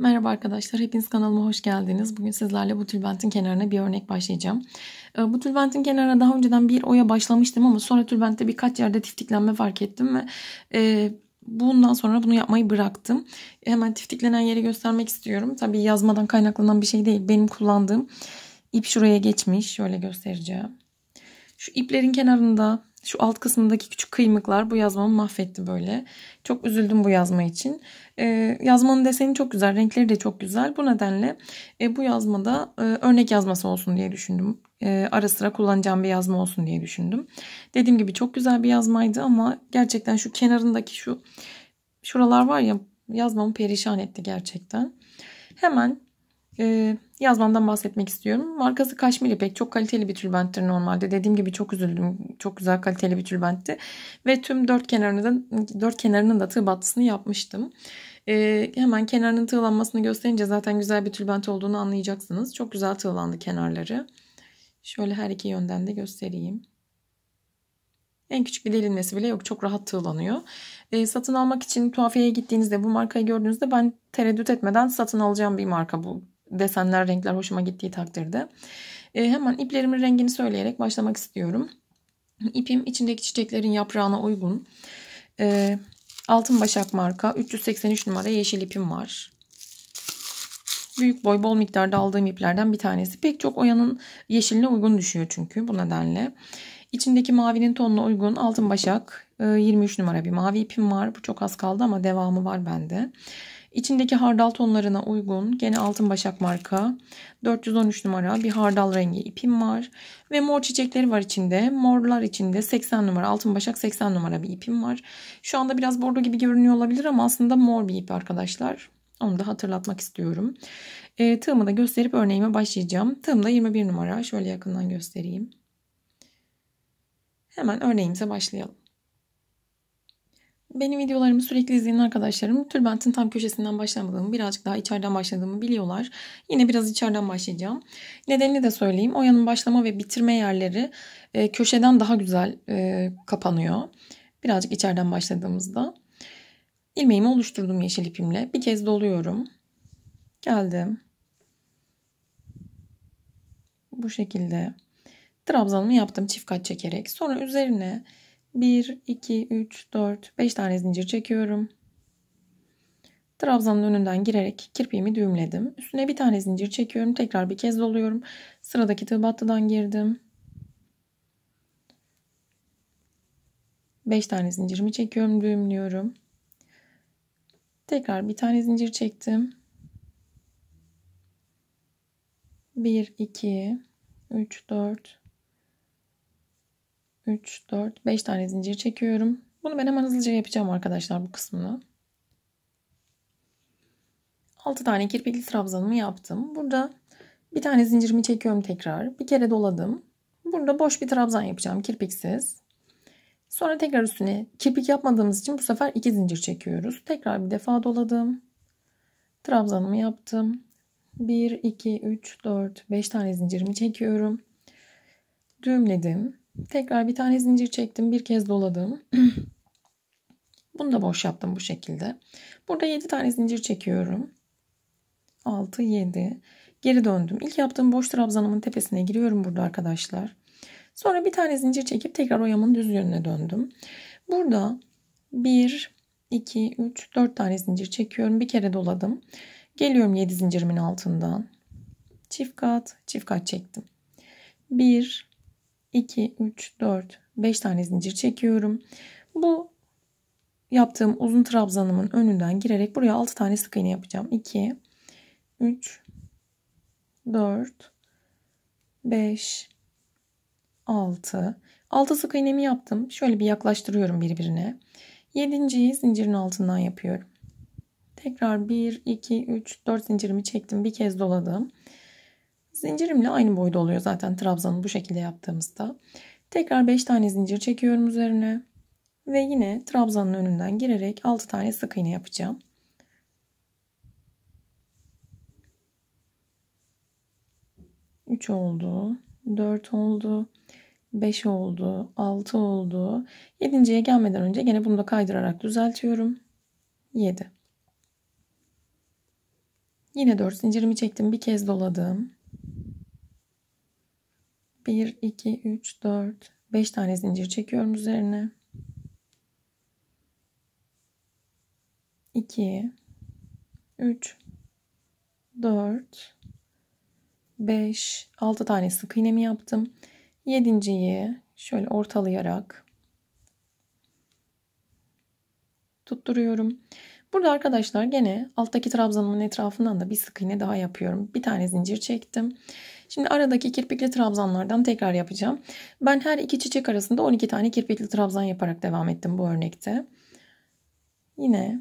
Merhaba arkadaşlar, hepiniz kanalıma hoş geldiniz. Bugün sizlerle bu tülbentin kenarına bir örnek başlayacağım. Ee, bu tülbentin kenarına daha önceden bir oya başlamıştım ama sonra tülbentte birkaç yerde tiftiklenme fark ettim ve e, bundan sonra bunu yapmayı bıraktım. Hemen tiftiklenen yeri göstermek istiyorum. Tabii yazmadan kaynaklanan bir şey değil. Benim kullandığım ip şuraya geçmiş. Şöyle göstereceğim. Şu iplerin kenarında şu alt kısmındaki küçük kıymıklar bu yazmamı mahvetti böyle. Çok üzüldüm bu yazma için. Ee, yazmanın deseni çok güzel. Renkleri de çok güzel. Bu nedenle e, bu yazmada e, örnek yazması olsun diye düşündüm. E, ara sıra kullanacağım bir yazma olsun diye düşündüm. Dediğim gibi çok güzel bir yazmaydı ama gerçekten şu kenarındaki şu şuralar var ya yazmamı perişan etti gerçekten. Hemen e, yazmamdan bahsetmek istiyorum. Markası Kaşmir İpek. Çok kaliteli bir tülbenttir normalde. Dediğim gibi çok üzüldüm. Çok güzel kaliteli bir tülbentti. Ve tüm dört kenarını da, dört kenarının da tığ battısını yapmıştım. E, hemen kenarının tığlanmasını gösterince zaten güzel bir tülbent olduğunu anlayacaksınız. Çok güzel tığlandı kenarları. Şöyle her iki yönden de göstereyim. En küçük bir delinmesi bile yok. Çok rahat tığlanıyor. E, satın almak için tuhafiyeye gittiğinizde bu markayı gördüğünüzde ben tereddüt etmeden satın alacağım bir marka bu desenler, renkler hoşuma gittiği takdirde. E, hemen iplerimin rengini söyleyerek başlamak istiyorum. İpim içindeki çiçeklerin yaprağına uygun. E, Altın Başak marka 383 numara yeşil ipim var. Büyük boy bol miktarda aldığım iplerden bir tanesi. Pek çok oyanın yeşiline uygun düşüyor çünkü bu nedenle. İçindeki mavinin tonuna uygun altın başak 23 e, numara bir mavi ipim var. Bu çok az kaldı ama devamı var bende. İçindeki hardal tonlarına uygun gene altın başak marka 413 numara bir hardal rengi ipim var. Ve mor çiçekleri var içinde. Morlar içinde 80 numara altın başak 80 numara bir ipim var. Şu anda biraz bordo gibi görünüyor olabilir ama aslında mor bir ip arkadaşlar. Onu da hatırlatmak istiyorum. E, tığımı da gösterip örneğime başlayacağım. Tığım da 21 numara. Şöyle yakından göstereyim. Hemen örneğimize başlayalım. Benim videolarımı sürekli izleyen arkadaşlarım tülbentin tam köşesinden başlamadığımı, birazcık daha içeriden başladığımı biliyorlar. Yine biraz içeriden başlayacağım. Nedenini de söyleyeyim. Oyanın başlama ve bitirme yerleri e, köşeden daha güzel e, kapanıyor. Birazcık içeriden başladığımızda. İlmeğimi oluşturdum yeşil ipimle. Bir kez doluyorum. Geldim. Bu şekilde trabzanımı yaptım çift kat çekerek. Sonra üzerine 1, 2, 3, 4, 5 tane zincir çekiyorum. Trabzanın önünden girerek kirpiğimi düğümledim. Üstüne bir tane zincir çekiyorum. Tekrar bir kez doluyorum. Sıradaki tığ battıdan girdim. 5 tane zincirimi çekiyorum. Düğümlüyorum. Tekrar bir tane zincir çektim. 1, 2, 3, 4, 3, 4, 5 tane zincir çekiyorum. Bunu ben hemen hızlıca yapacağım arkadaşlar bu kısmını. 6 tane kirpikli trabzanımı yaptım. Burada bir tane zincirimi çekiyorum tekrar. Bir kere doladım. Burada boş bir trabzan yapacağım kirpiksiz. Sonra tekrar üstüne kirpik yapmadığımız için bu sefer 2 zincir çekiyoruz. Tekrar bir defa doladım. Trabzanımı yaptım. 1, 2, 3, 4, 5 tane zincirimi çekiyorum. Düğümledim. Tekrar bir tane zincir çektim. Bir kez doladım. Bunu da boş yaptım bu şekilde. Burada 7 tane zincir çekiyorum. 6, 7. Geri döndüm. İlk yaptığım boş trabzanımın tepesine giriyorum burada arkadaşlar. Sonra bir tane zincir çekip tekrar oyamın düz yönüne döndüm. Burada 1, 2, 3, 4 tane zincir çekiyorum. Bir kere doladım. Geliyorum 7 zincirimin altından. Çift kat, çift kat çektim. 1, 2, 3, 4, 5 tane zincir çekiyorum. Bu yaptığım uzun trabzanımın önünden girerek buraya 6 tane sık iğne yapacağım. 2, 3, 4, 5, 6. 6 sık iğnemi yaptım. Şöyle bir yaklaştırıyorum birbirine. 7. zincirin altından yapıyorum. Tekrar 1, 2, 3, 4 zincirimi çektim. Bir kez doladım. Zincirimle aynı boyda oluyor zaten trabzanı bu şekilde yaptığımızda. Tekrar 5 tane zincir çekiyorum üzerine. Ve yine trabzanın önünden girerek 6 tane sık iğne yapacağım. Üç oldu. Dört oldu. beş oldu, altı oldu. 7.ye gelmeden önce yine bunu da kaydırarak düzeltiyorum. Yedi. Yine dört zincirimi çektim. Bir kez doladım. 1, 2, 3, 4, 5 tane zincir çekiyorum üzerine. 2, 3, 4, 5, 6 tane sık iğnemi yaptım. 7.yi şöyle ortalayarak tutturuyorum. Burada arkadaşlar gene alttaki trabzanımın etrafından da bir sık iğne daha yapıyorum. Bir tane zincir çektim. Şimdi aradaki kirpikli trabzanlardan tekrar yapacağım. Ben her iki çiçek arasında 12 tane kirpikli trabzan yaparak devam ettim bu örnekte. Yine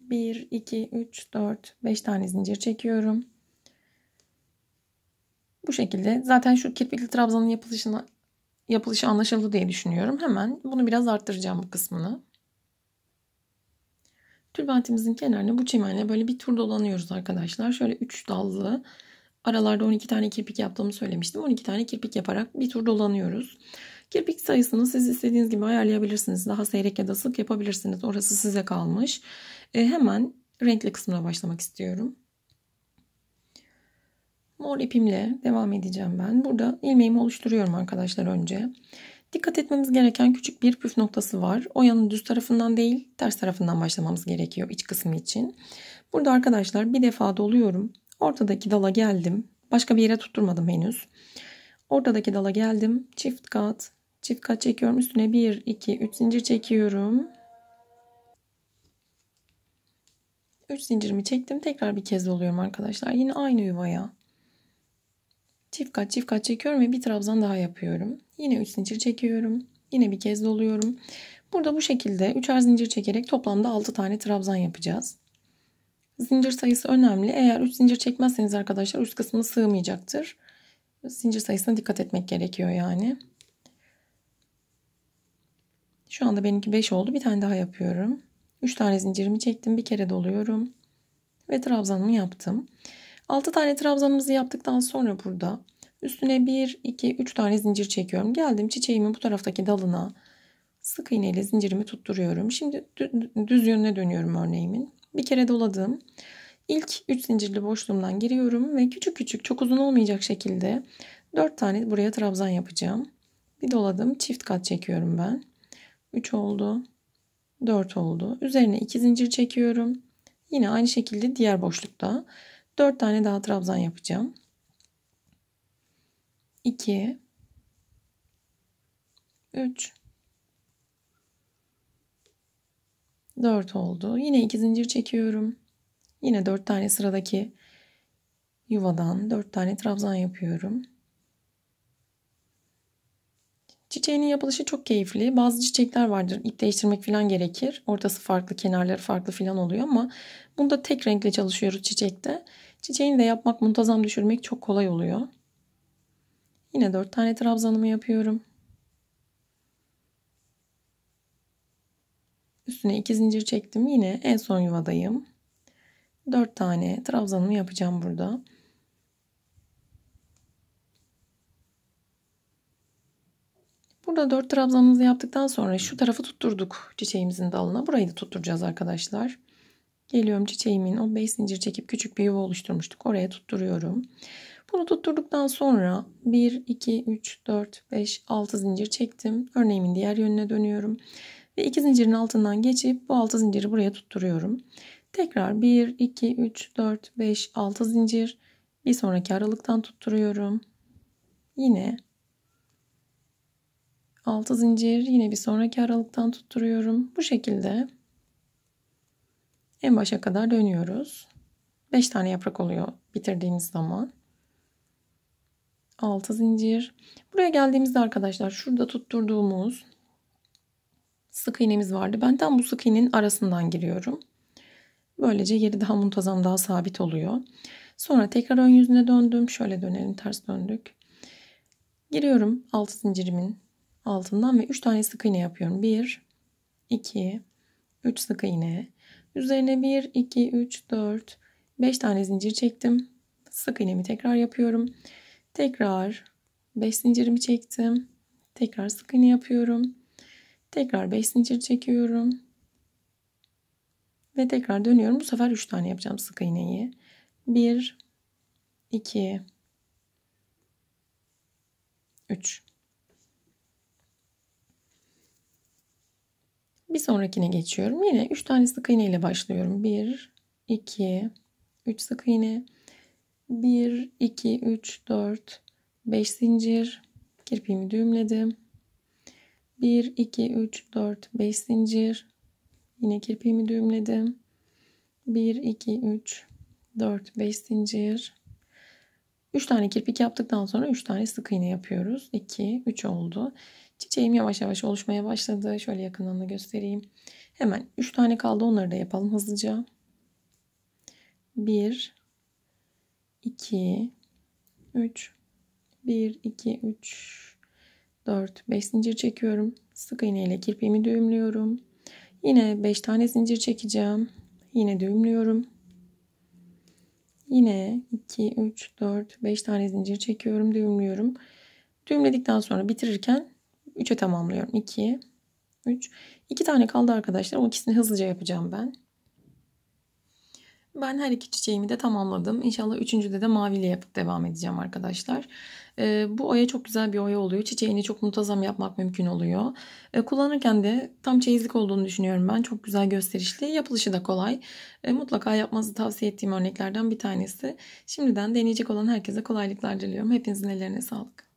1, 2, 3, 4, 5 tane zincir çekiyorum. Bu şekilde zaten şu kirpikli trabzanın yapılışına, yapılışı anlaşıldı diye düşünüyorum. Hemen bunu biraz arttıracağım bu kısmını. Tülbentimizin kenarını bu çimenle böyle bir tur dolanıyoruz arkadaşlar. Şöyle 3 dallı Aralarda 12 tane kirpik yaptığımı söylemiştim. 12 tane kirpik yaparak bir tur dolanıyoruz. Kirpik sayısını siz istediğiniz gibi ayarlayabilirsiniz. Daha seyrek ya da sık yapabilirsiniz. Orası size kalmış. E, hemen renkli kısmına başlamak istiyorum. Mor ipimle devam edeceğim ben. Burada ilmeğimi oluşturuyorum arkadaşlar önce. Dikkat etmemiz gereken küçük bir püf noktası var. O yanın düz tarafından değil ters tarafından başlamamız gerekiyor iç kısmı için. Burada arkadaşlar bir defa doluyorum. Ortadaki dala geldim. Başka bir yere tutturmadım henüz. Ortadaki dala geldim. Çift kat. Çift kat çekiyorum. Üstüne 1, 2, 3 zincir çekiyorum. 3 zincirimi çektim. Tekrar bir kez doluyorum arkadaşlar. Yine aynı yuvaya. Çift kat çift kat çekiyorum ve bir trabzan daha yapıyorum. Yine 3 zincir çekiyorum. Yine bir kez doluyorum. Burada bu şekilde 3'er zincir çekerek toplamda 6 tane trabzan yapacağız. Zincir sayısı önemli. Eğer 3 zincir çekmezseniz arkadaşlar üst kısmı sığmayacaktır. Zincir sayısına dikkat etmek gerekiyor yani. Şu anda benimki 5 oldu. Bir tane daha yapıyorum. 3 tane zincirimi çektim. Bir kere doluyorum. Ve trabzanımı yaptım. 6 tane trabzanımızı yaptıktan sonra burada üstüne 1, 2, 3 tane zincir çekiyorum. Geldim çiçeğimin bu taraftaki dalına sık iğneyle zincirimi tutturuyorum. Şimdi düz yönüne dönüyorum örneğimin bir kere doladım. İlk 3 zincirli boşluğumdan giriyorum ve küçük küçük çok uzun olmayacak şekilde 4 tane buraya trabzan yapacağım. Bir doladım çift kat çekiyorum ben. 3 oldu. 4 oldu. Üzerine 2 zincir çekiyorum. Yine aynı şekilde diğer boşlukta 4 tane daha trabzan yapacağım. 2 3 4 oldu. Yine 2 zincir çekiyorum. Yine 4 tane sıradaki yuvadan 4 tane trabzan yapıyorum. Çiçeğinin yapılışı çok keyifli. Bazı çiçekler vardır. İp değiştirmek falan gerekir. Ortası farklı, kenarları farklı falan oluyor ama bunda tek renkle çalışıyoruz çiçekte. Çiçeğini de yapmak, muntazam düşürmek çok kolay oluyor. Yine 4 tane trabzanımı yapıyorum. Üstüne iki zincir çektim. Yine en son yuvadayım. 4 tane trabzanımı yapacağım burada. Burada 4 trabzanımızı yaptıktan sonra şu tarafı tutturduk çiçeğimizin dalına. Burayı da tutturacağız arkadaşlar. Geliyorum çiçeğimin o 5 zincir çekip küçük bir yuva oluşturmuştuk. Oraya tutturuyorum. Bunu tutturduktan sonra 1, 2, 3, 4, 5, 6 zincir çektim. Örneğimin diğer yönüne dönüyorum. Ve iki zincirin altından geçip bu altı zinciri buraya tutturuyorum. Tekrar 1, 2, 3, 4, 5, 6 zincir. Bir sonraki aralıktan tutturuyorum. Yine 6 zincir. Yine bir sonraki aralıktan tutturuyorum. Bu şekilde en başa kadar dönüyoruz. 5 tane yaprak oluyor bitirdiğimiz zaman. 6 zincir. Buraya geldiğimizde arkadaşlar şurada tutturduğumuz sık iğnemiz vardı. Ben tam bu sık iğnenin arasından giriyorum. Böylece yeri daha muntazam daha sabit oluyor. Sonra tekrar ön yüzüne döndüm. Şöyle dönelim ters döndük. Giriyorum altı zincirimin altından ve 3 tane sık iğne yapıyorum. 1, 2, 3 sık iğne. Üzerine 1, 2, 3, 4, 5 tane zincir çektim. Sık iğnemi tekrar yapıyorum. Tekrar 5 zincirimi çektim. Tekrar sık iğne yapıyorum. Tekrar 5 zincir çekiyorum. Ve tekrar dönüyorum. Bu sefer 3 tane yapacağım sık iğneyi. 1 2 3 Bir sonrakine geçiyorum. Yine 3 tane sık iğne ile başlıyorum. 1 2 3 sık iğne 1 2 3 4 5 zincir kirpiğimi düğümledim. 1, 2, 3, 4, 5 zincir. Yine kirpiğimi düğümledim. 1, 2, 3, 4, 5 zincir. 3 tane kirpik yaptıktan sonra 3 tane sık iğne yapıyoruz. 2, 3 oldu. Çiçeğim yavaş yavaş oluşmaya başladı. Şöyle yakından da göstereyim. Hemen 3 tane kaldı. Onları da yapalım hızlıca. 1, 2, 3, 1, 2, 3, 4, 5 zincir çekiyorum. Sık iğne ile kirpiğimi düğümlüyorum. Yine 5 tane zincir çekeceğim. Yine düğümlüyorum. Yine 2, 3, 4, 5 tane zincir çekiyorum. Düğümlüyorum. Düğümledikten sonra bitirirken 3'e tamamlıyorum. 2, 3. 2 tane kaldı arkadaşlar. O ikisini hızlıca yapacağım ben. Ben her iki çiçeğimi de tamamladım. İnşallah üçüncüde de maviyle yapıp devam edeceğim arkadaşlar. E, bu oya çok güzel bir oya oluyor. Çiçeğini çok muntazam yapmak mümkün oluyor. E, kullanırken de tam çeyizlik olduğunu düşünüyorum ben. Çok güzel gösterişli. Yapılışı da kolay. E, mutlaka yapmanızı tavsiye ettiğim örneklerden bir tanesi. Şimdiden deneyecek olan herkese kolaylıklar diliyorum. Hepinizin ellerine sağlık.